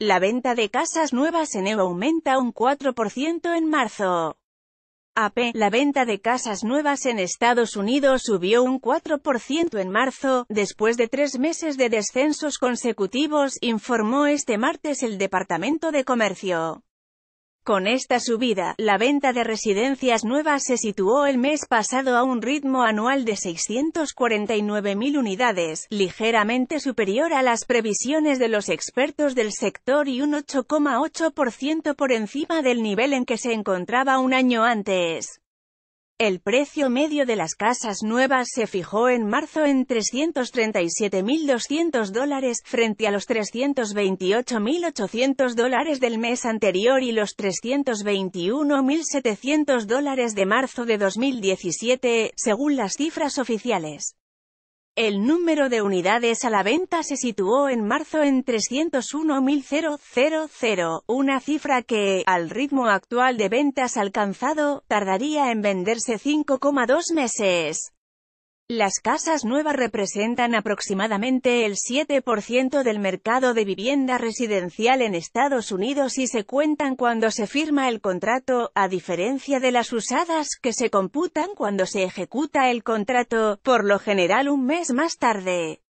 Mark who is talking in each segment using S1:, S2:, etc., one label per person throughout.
S1: La venta de casas nuevas en EU aumenta un 4% en marzo. AP, la venta de casas nuevas en Estados Unidos subió un 4% en marzo, después de tres meses de descensos consecutivos, informó este martes el Departamento de Comercio. Con esta subida, la venta de residencias nuevas se situó el mes pasado a un ritmo anual de 649.000 unidades, ligeramente superior a las previsiones de los expertos del sector y un 8,8% por encima del nivel en que se encontraba un año antes. El precio medio de las casas nuevas se fijó en marzo en 337.200 dólares, frente a los 328.800 dólares del mes anterior y los 321.700 dólares de marzo de 2017, según las cifras oficiales. El número de unidades a la venta se situó en marzo en 301.000, una cifra que, al ritmo actual de ventas alcanzado, tardaría en venderse 5,2 meses. Las casas nuevas representan aproximadamente el 7% del mercado de vivienda residencial en Estados Unidos y se cuentan cuando se firma el contrato, a diferencia de las usadas que se computan cuando se ejecuta el contrato, por lo general un mes más tarde.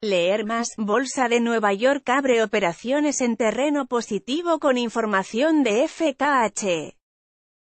S1: Leer más, Bolsa de Nueva York abre operaciones en terreno positivo con información de FKH.